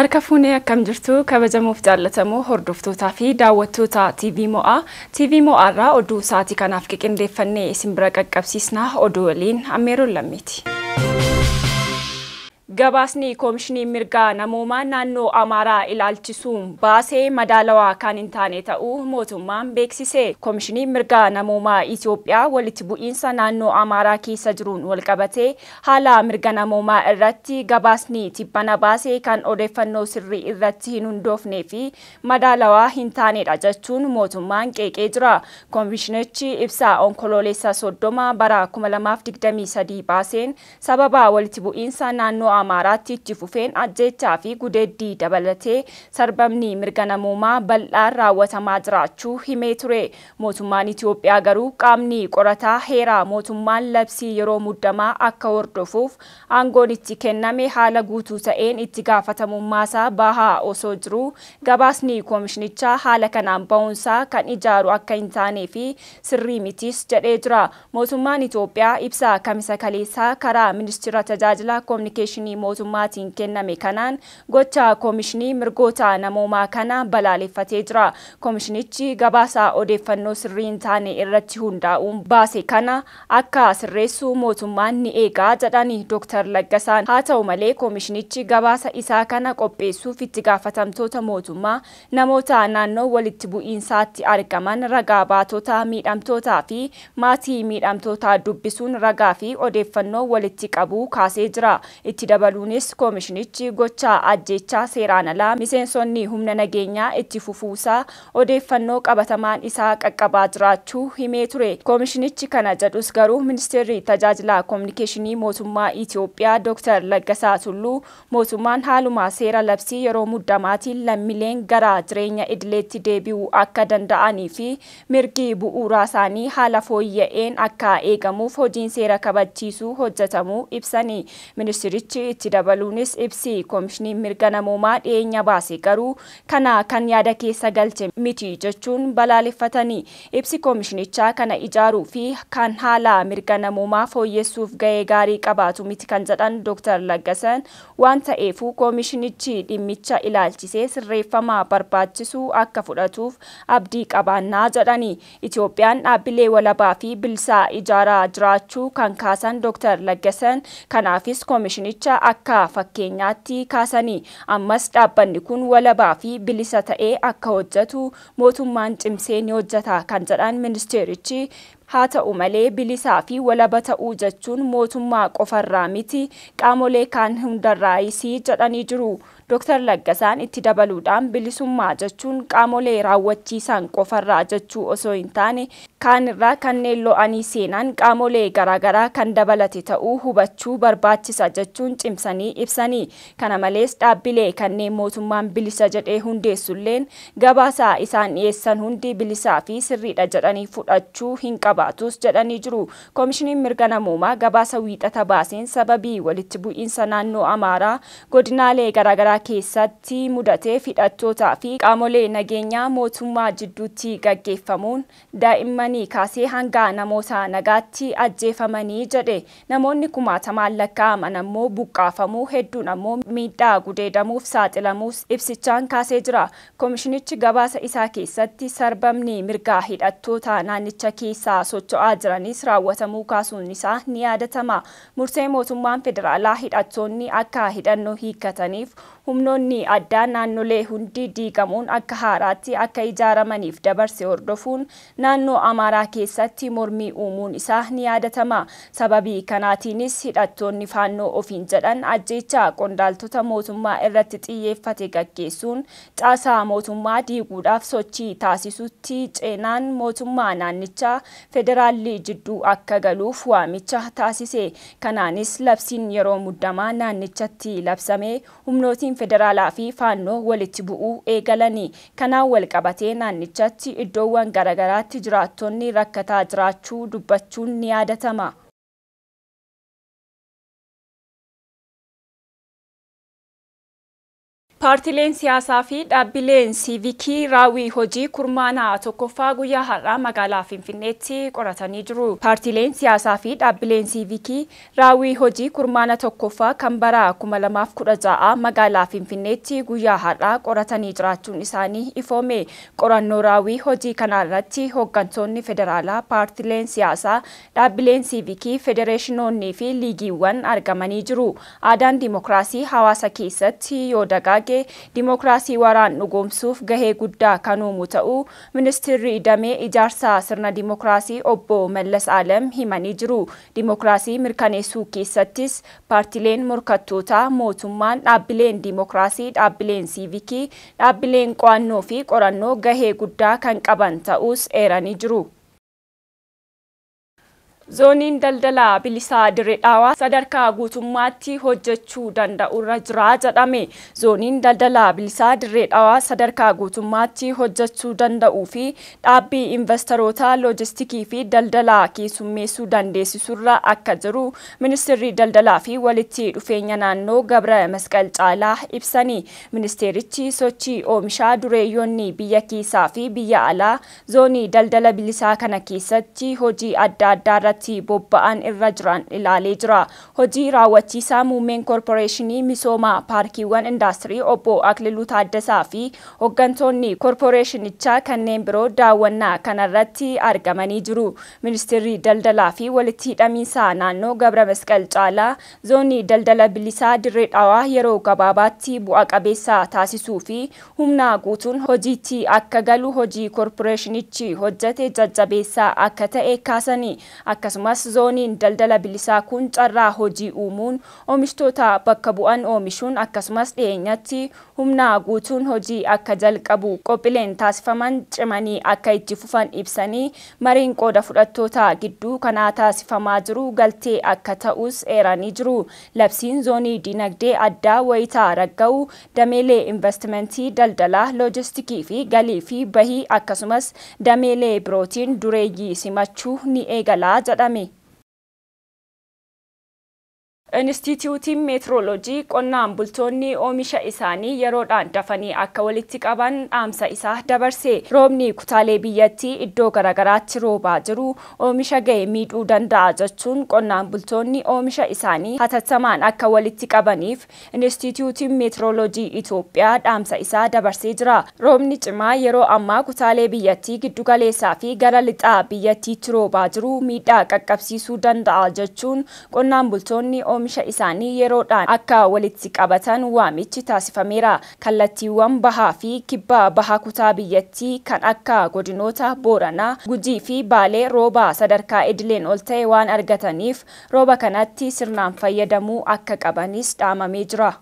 Harkafuunee akkam jirtu kabajamuuf jaallatamoo hordoftootaa fi daawwattoota TV Mo'aa TV Mo'aa irraa oduu sa'aatii kanaaf qindeeffannee isin bira qaqqabsiisnaa oduu waliin Ammeeroon Lammeeti. Gabaasni Koomishinii Mirgaa namooma Naannoo Amaaraa ilaalchisuun baasee madaalawaa kan hin taane ta'uu mootummaan beeksise. Koomishinii Mirgaa namooma itiyoophiyaa walitti bu'iinsa naannoo Amaaraa keessa jiruun walqabate haala mirga namoomaa irratti gabaasni tibbana baasee kan odeeffannoo sirrii irratti hin hundoofnee fi madaalawaa hin taanedha jechuun mootummaan qeeqee jira. Koomishinichi ibsaa onkoloolessa soddoma bara 2023 baaseen sababa walitti bu'iinsa naannoo Amaaraa Amaaraatti itti fufeen ajjechaa fi gudeeddii dabalatee sarbamni mirga namoomaa bal'aan raawwatamaa jiraachuu himee ture. Mootummaan Itoophiyaa garuu qaamni qorataa heeraa mootummaan labsii yeroo muddamaa akka hordofuuf aangoon itti kenname haala guutuu ta'een itti gaafatamummaasaa bahaa osoo jiruu gabaasni koomishinichaa haala kanaan ba'uunsaa kan ijaaru akka hin taane fi sirrii mitis jedhee jira. Mootummaan Itoophiyaa ibsaa kamisa kaleessaa karaa ministeera tajaajila koominikeeshinii mootummaatiin kenname kanaan gocha koomishinii mirgoota namoomaa kana balaaleffatee jira. Koomishinichi gabaasa odeeffannoo sirriin taane irratti hundaa'uun baase kana akka sirreessu mootummaan ni eegaa jedhan Dr. Laggasaan. Haa ta'u malee koomishinichi gabaasa isaa kana qopheessuuf itti gaafatamtoota mootummaa namoota naannoo walitti bu'iinsaatti argaman ragaa baatota miidhamtootaa fi maatii miidhamtoota dubbisuun ragaa fi odeeffannoo walitti qabu kaasee jira. Itti dabaluunis koomishinichi gocha ajjechaa seeraan alaa miseensonni humna nageenyaa itti fufuusaa odeeffannoo qabatamaan isaa qaqqabaa jiraachuu himee ture. Koomishinichi kana jedhus garuu ministeerri tajaajila kominikeeshinii mootummaa itiyoophiyaa dooktar Laggasaa Tulluu mootummaan haaluma seera labsii yeroo muddamaatiin lammileen gara jireenya idileetti deebi'uu akka danda'anii fi mirgi bu'uuraa isaanii haala fooyya'een akka eegamuuf hojiin seera kabachiisuu hojjetamuu ibsani. itti dabaluunis ibsi koomishinii mirga namoomaa dhiyeenya baase garuu kana kan yaada keessa galche miti jechuun balaaleffatanii ibsi koomishinichaa kana ijaaruu fi kan haala mirga namoomaa fooyyessuuf ga'ee gaarii qabaatu miti kan jedhan dooktar Laggasan waan ta'eef koomishinichi dhimmicha ilaalchisee sirreeffama barbaachisu akka fudhatuuf abdii qabaannaa jedhanii itiyoophiyaan dhaabbilee walabaa fi bilisaa ijaaraa jiraachuu kan kaasan dooktar Laggasan kanaafis koomishinicha akka fakkeenyaatti kaasanii ammas dhaabbanni kun walabaa fi bilisa ta'ee akka hojjetu mootummaan cimsee ni hojjeta kan jedhan ministeerichi haa ta'u malee bilisaa fi walaba ta'uu jechuun mootummaa qofarraa miti qaamolee kaan isii jedhanii jiru. Dr. Laggasaan itti dabaluudhaan bilisummaa jechuun qaamolee raawwachiisaan qofarraa jechuu osoo hin taane kaanirraa kanneen lo'anii seenaan qaamolee garaagaraa kan dabalate ta'uu hubachuu barbaachisa jechuun cimsanii ibsanii. Kana malees dhaabbilee kanneen mootummaan bilisa jedhee hundeessulleen gabaasaa isaan dhiyeessan hundi bilisaa fi sirriidha jedhanii fudhachuu hin qabaatus jedhanii jiru. Koomishiniin mirga namoomaa gabaasa wiixata baaseen sababii walitti bu'iinsa naannoo Amaaraa godinaalee garaagaraa keessatti mudatee hidhattootaa fi qaamolee nageenyaa mootummaa jidduutti gaggeeffamuun daa'immanii kaasee hanga namoota nagaatti ajjeefamanii jedhe namoonni kumaatamaan lakkaa'aman ammoo buqqaafamuu hedduun ammoo miidhaa gudeedamuuf saaxilamuu ibsichaan kaasee jira koomishinichi gabaasa isaa keessatti sarbamni mirgaa hidhattoota naannicha keessaa socho'aa jiranis raawwatamuu kaasuun isaa ni yaadatama mursee mootummaan federaalaa hidhattoonni akka hidhannoo hiikkataniif humnoonni addaa naannolee hundi diigamuun akka haaraatti akka ijaaramaniif dabarse hordofuun naannoo amaaraa keessatti mormii uumuun isaa ni yaadatama sababii kanaatiinis hidhattoonni faannoo ofiin jedhan ajjechaa qondaaltota mootummaa irratti xiyyeeffate gaggeessuun caasaa mootummaa diiguudhaaf sochii taasisutti ceenaan mootummaa naannichaa federaalli jidduu akka galuuf waamicha taasise kanaanis labsiin yeroo muddamaa naannichatti labsame humnootiin federaalaa fi faannoo walitti bu'uu eegalanii Kanaan wal qabatee naannichatti iddoowwan garaagaraatti jiraattonni rakkataa jiraachuu dubbachuun ni yaadatama. Paartileen siyaasaa fi dhaabbileen siivikii raawwii hojii kurmaana tokkoffaa guyyaa har'aa magaalaa Finfinneetti qoratanii jiru. Paartileen siyaasaa fi dhaabbileen siivikii raawwii hojii kurmaana tokkoffaa kan bara 2016 magaalaa Finfinneetti guyyaa har'aa qoratanii jiraachuun isaanii ifoome. Qorannoo raawwii hojii kanarratti hooggantoonni federaalaa, paartileen siyaasaa, dhaabbileen siivikii, federeeshinoonnii fi liigiiwwan argamanii jiru. Aadaan dimookiraasii hawaasa keessatti yoo dagaage dimokiraasii waraan dhugoomsuuf gahee guddaa kan uumu ta'uu ministeerri damee ijaarsaa sirna dimookiraasii obbo Mallas aalam himanii jiru. dimokiraasii mirkaneessuu keessattis paartileen morkattootaa mootummaan dhaabbileen dimookiraasii dhaabbileen siivikii dhaabbileen qo'annoo fi qorannoo gahee guddaa kan qaban ta'uus eeranii jiru. Zooniin daldalaa bilisaa dirree dhaawaa sadarkaa guutummaatti hojjechuu danda'urra jira jedhame. Zooniin daldalaa bilisaa dirree dhaawaa sadarkaa guutummaatti hojjechuu danda'uu fi dhaabbii investoroota loojistikii fi daldalaa keessummeessuu dandeessisurra akka jiru ministeerri daldalaa fi walitti dhufeenya naannoo Gabra Masqal Caalaa ibsani. Ministeerichi sochii oomishaa dureeyyoonni biyya keessaa fi biyya alaa zoonii daldala bilisaa kana keessatti hojii adda addaa irratti irratti bobba'an irra jiran ilaalee jira. Hojii raawwachiisaa muummeen koorporeeshinii misoomaa paarkiiwwan indaastirii obbo Akliluu Taaddasaa fi hooggantoonni koorporeeshinichaa kanneen biroo daawwannaa kanarratti argamanii jiru. Ministeerri daldalaa fi walitti hidhamiinsa naannoo Gabra Masqal Caalaa zoonii daldala bilisaa dirree dhawaa yeroo gabaabaatti bu'a qabeessa taasisuu fi humna guutuun hojiitti akka galu hojii koorporeeshinichi hojjate jajjabeessaa akka ta'e kaasanii akkasumas zooniin daldala bilisaa kun carraa hojii uumuun oomishtoota bakka bu'an oomishuun akkasumas dhiyeenyatti humnaa guutuun hojii akka jalqabu qophileen taasifaman cimanii akka itti fufan ibsanii mariin qooda fudhattoota gidduu kanaa taasifamaa jiru galtee akka ta'us eeranii jiru labsiin zoonii dinagdee addaa wayitaa ragga'u dameelee investimentii daldalaa loojistikii fi galii fi bahii akkasumas dameelee birootiin dureeyyii simachuu ni jedhame Inistitiyuutiin meetroolojii qonnaan bultoonni oomisha isaanii yeroodhaan dafanii akka walitti qaban dhaamsa isaa dabarse. Roobni kutaalee biyyattii iddoo garaagaraatti roobaa jiru oomisha ga'e miidhuu danda'a jechuun qonnaan bultoonni oomisha isaanii hatattamaan akka walitti qabaniif Inistitiyuutiin meetroolojii Itoophiyaa dhaamsa isaa dabarsee jira. Roobni cimaa yeroo ammaa kutaalee biyyattii giddugaleessaa fi gara lixaa biyyattiitti roobaa jiru miidhaa qaqqabsiisuu danda'a jechuun qonnaan bultoonni oomisha oomisha isaanii yeroodhaan akka walitti qabatan waamichi taasifameera. Kallattiiwwan bahaa fi kibbaa bahaa kutaa biyyattii kan akka godinoota Booranaa, Gujii fi Baalee rooba sadarkaa idileen ol ta'e waan argataniif rooba kanatti sirnaan fayyadamuu akka qabanis dhaamamee jira.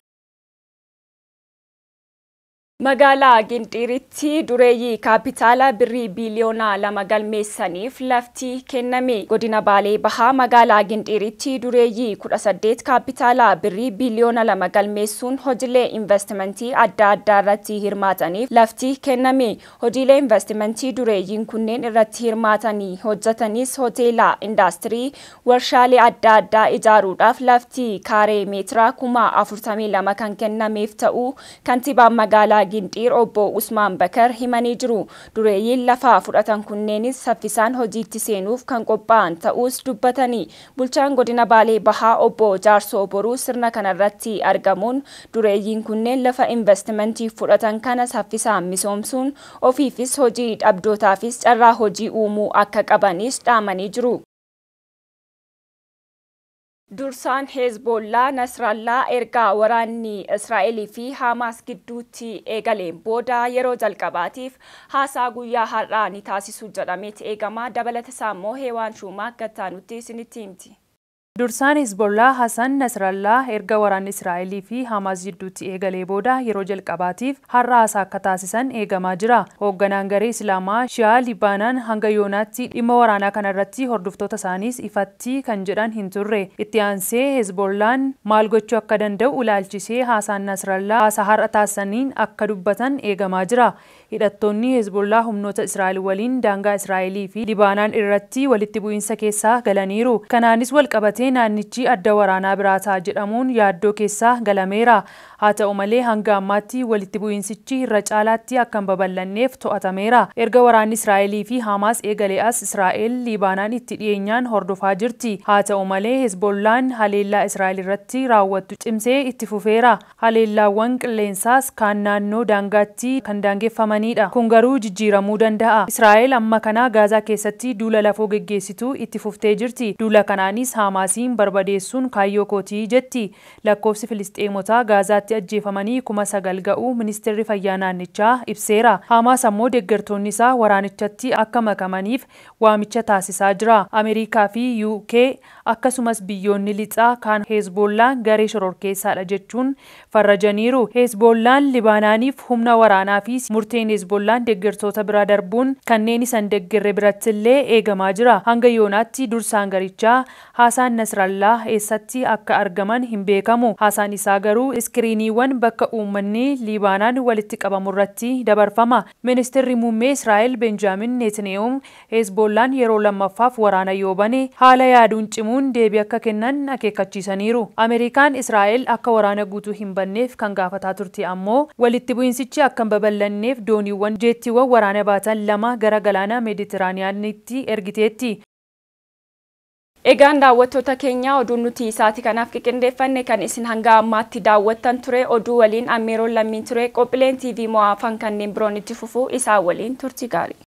Magaalaa Gindiriitti dureeyyii kaapitaala birrii biiliyoonaa lama galmeessaniif lafti kenname. Godina Baalee Bahaa magaalaa Gindiriitti dureeyyii kudha saddeet kaapitaala birrii biiliyoona lama galmeessuun hojiilee investimentii adda addaa irratti hirmaataniif lafti kenname. Hojiilee investimentii dureeyyiin kunneen irratti hirmaatanii hojjetanis hoteela, indaastirii, warshaalee adda addaa ijaaruudhaaf lafti kaaree meetira kuma afurtamii lama kan kennameef ta'uu kantiibaan magaalaa Gindhiir obbo Usmaan Bakar himanii jiru. Dureeyyiin lafaa fudhatan kunneenis saffisaan hojiitti seenuuf kan qophaan ta'us dubbatanii bulchaan godina Baalee Bahaa obbo Jaarsoo Boruu sirna kanarratti argamuun dureeyyiin kunneen lafa investimentii fudhatan kana saffisaan misoomsuun ofiifis hojii dhabdootaafis carraa hojii uumuu akka qabanis dhaamanii jiru. Dursaan Hezbollaa, Nasrallaa ergaa waraanni Israa'elii fi Haamaas gidduutti eegaleen booda yeroo jalqabaatiif haasaa guyyaa har'aa ni taasisu jedhameeti eegama. Dabalata isaa immoo Heewaan Shumaa gattaanutti isinitti himti. Dursaan Hizbollaa hasan Nasrallaa erga waraanni Israa'elii fi Hamaas jidduutti eegalee booda yeroo jalqabaatiif har'a haasaa akka taasisan eegamaa jira. Hoogganaan garee Islaamaa Shi'aa Libaanaan hanga yoonaatti dhimma waraanaa kanarratti hordoftoota isaaniis ifatti kan jedhan hin turre. Itti aansee Hizbollaan maal gochuu akka danda'u ilaalchisee Haasaan Nasrallaa haasaa har'a taasisaniin akka dubbatan eegamaa jira. Hidhattoonni Hizbollaa humnoota Israa'el waliin daangaa Israa'elii fi Libaanaan irratti walitti bu'iinsa keessaa galaniiru. Kanaanis walqabatee naannichi adda waraanaa Biraataa jedhamuun yaaddoo keessaa galameera. Haa ta'u malee hanga ammaatti walitti bu'insichi irra caalaatti akka baballanneef to'atameera. Erga waraanni Israa'elii fi Hamaas eegalee as Israa'el Liibaanaan itti dhiyeenyaan hordofaa jirti. Haa ta'u malee Hezbollaan haleellaa Israa'el irratti raawwattu cimsee itti fufeera. Haleellaawwan qilleensaas kaan naannoo daangaatti kan daangeffamanidha. Kun garuu jijjiiramuu danda'a. Israa'el amma kana Gaazaa keessatti duula lafoo geggeessitu itti fuftee jirti. Duula kanaanis Haamaasiin barbadeessuun kaayyoo kootii jetti. Lakkoofsi Filisxeemotaa Gaazaatti ajjeefamanii kuma sagal ga'uu ministeerri fayyaa ibseera. Haamaas ammoo deeggartoonni isaa waraanichatti akka makamaniif waamicha taasisaa jira. Ameerikaa fi UK akkasumas biyyoonni lixaa kaan Hezbollaan garee shororkeessaadha jechuun farrajaniiru. Hezbollaan Libaanaaniif humna waraanaa fi murteen Hezbollaan deeggartoota bira darbuun kanneen isan deeggarre birattillee eegamaa jira. Israa'ilaa eessatti akka argaman hin beekamu. Haasaan isaa garuu iskiriiniiwwan bakka uummanni Liibaanaan walitti qabamurratti dabarfama. Ministeerri muummee Israa'el Benjaamin Netanyahuun Hezbollaan yeroo lammaffaaf waraana yoo bane haala yaaduun cimuun deebii akka kennan akeekkachiisaniiru. Ameerikaan Israa'el akka waraana guutuu hin banneef kan gaafataa turte ammoo walitti bu'insichi akka hin babal'anneef dooniiwwan jeettiiwwan waraana baatan lama gara galaana Meeditiraaniyaanitti ergiteetti. Egaan daawwattoota keenya oduu nuti isaati kanaaf qindeeffanne kan isin hanga ammaatti daawwattan ture oduu waliin ammeeroon lammiin ture qophiileen TV mo'aafan kanneen biroon itti fufuu isaa waliin turti gaarii.